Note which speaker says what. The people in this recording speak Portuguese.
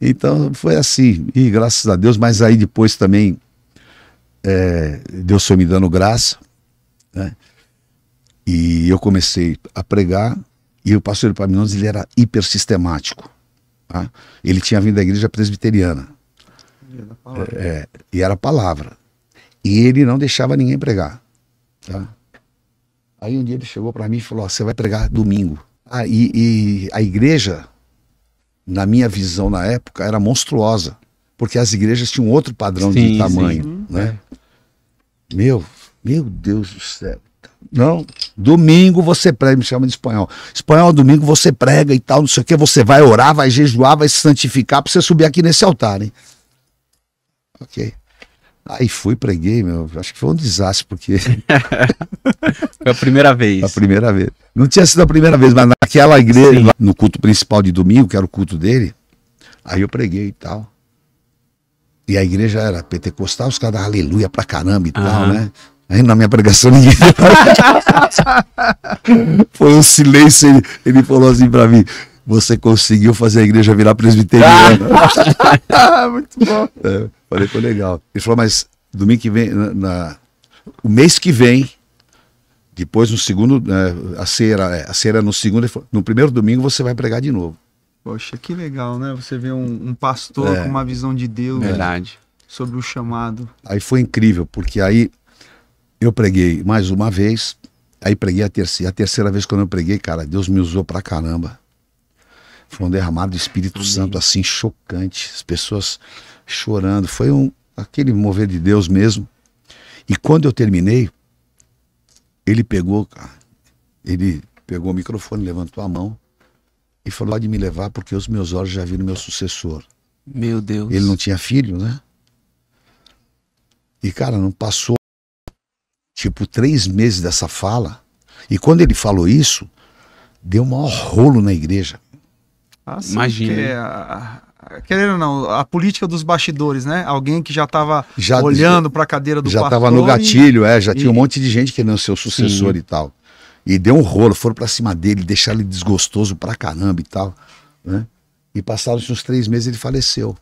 Speaker 1: Então foi assim. E graças a Deus, mas aí depois também é, Deus foi me dando graça. Né? E eu comecei a pregar. E o pastor Epaminondas ele era hipersistemático. Tá? Ele tinha vindo da igreja presbiteriana. Era é, e era a palavra. E ele não deixava ninguém pregar. Tá? Aí um dia ele chegou para mim e falou: Você vai pregar domingo. Ah, e, e a igreja na minha visão na época, era monstruosa. Porque as igrejas tinham outro padrão sim, de tamanho, sim. né? É. Meu, meu Deus do céu. Não, domingo você prega, me chama de espanhol. Espanhol, domingo você prega e tal, não sei o que, você vai orar, vai jejuar, vai se santificar para você subir aqui nesse altar, hein? Ok. Aí fui, preguei, meu. Acho que foi um desastre, porque. foi a primeira vez. A primeira vez. Não tinha sido a primeira vez, mas naquela igreja, lá, no culto principal de domingo, que era o culto dele, aí eu preguei e tal. E a igreja era pentecostal, os caras davam aleluia pra caramba e uhum. tal, né? Aí na minha pregação ninguém. Foi um silêncio. Ele, ele falou assim pra mim: você conseguiu fazer a igreja virar presbiteriana. Muito bom. É, falei, foi legal. Ele falou, mas domingo que vem, na, na o mês que vem, depois no segundo, né, a cera, é, a cera no segundo, no primeiro domingo você vai pregar de novo. Poxa, que legal, né? Você vê um, um pastor é, com uma visão de Deus. Né? Verdade. Sobre o chamado. Aí foi incrível, porque aí eu preguei mais uma vez, aí preguei a terceira, a terceira vez quando eu preguei, cara, Deus me usou pra caramba. Foi um derramado do Espírito Amém. Santo, assim, chocante. As pessoas chorando. Foi um, aquele mover de Deus mesmo. E quando eu terminei, ele pegou, ele pegou o microfone, levantou a mão e falou: Pode me levar, porque os meus olhos já viram meu sucessor. Meu Deus. Ele não tinha filho, né? E, cara, não passou, tipo, três meses dessa fala. E quando ele falou isso, deu um maior rolo na igreja. Ah, Imagina. querendo ou não, a política dos bastidores, né? Alguém que já estava olhando para a cadeira do Já estava no gatilho, e, é, já e... tinha um monte de gente querendo ser o sucessor sim. e tal. E deu um rolo, foram para cima dele, deixaram ele desgostoso pra caramba e tal. Né? E passaram-se uns três meses ele faleceu.